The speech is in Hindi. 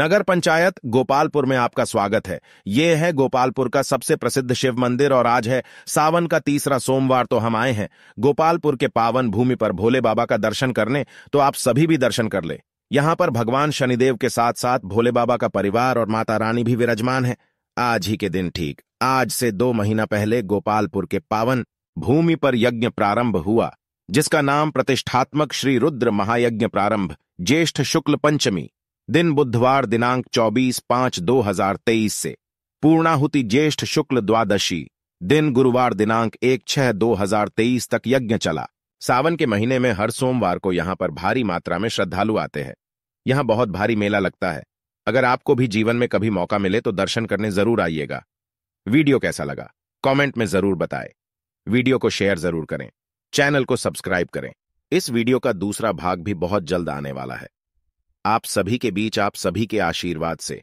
नगर पंचायत गोपालपुर में आपका स्वागत है ये है गोपालपुर का सबसे प्रसिद्ध शिव मंदिर और आज है सावन का तीसरा सोमवार तो हम आए हैं गोपालपुर के पावन भूमि पर भोले बाबा का दर्शन करने तो आप सभी भी दर्शन कर ले यहाँ पर भगवान शनिदेव के साथ साथ भोले बाबा का परिवार और माता रानी भी विराजमान है आज ही के दिन ठीक आज से दो महीना पहले गोपालपुर के पावन भूमि पर यज्ञ प्रारंभ हुआ जिसका नाम प्रतिष्ठात्मक श्री रुद्र महायज्ञ प्रारंभ ज्येष्ठ शुक्ल पंचमी दिन बुधवार दिनांक 24 पांच 2023 से पूर्णाहुति ज्येष्ठ शुक्ल द्वादशी दिन गुरुवार दिनांक एक छह 2023 तक यज्ञ चला सावन के महीने में हर सोमवार को यहाँ पर भारी मात्रा में श्रद्धालु आते हैं यहाँ बहुत भारी मेला लगता है अगर आपको भी जीवन में कभी मौका मिले तो दर्शन करने जरूर आइएगा वीडियो कैसा लगा कमेंट में जरूर बताएं वीडियो को शेयर जरूर करें चैनल को सब्सक्राइब करें इस वीडियो का दूसरा भाग भी बहुत जल्द आने वाला है आप सभी के बीच आप सभी के आशीर्वाद से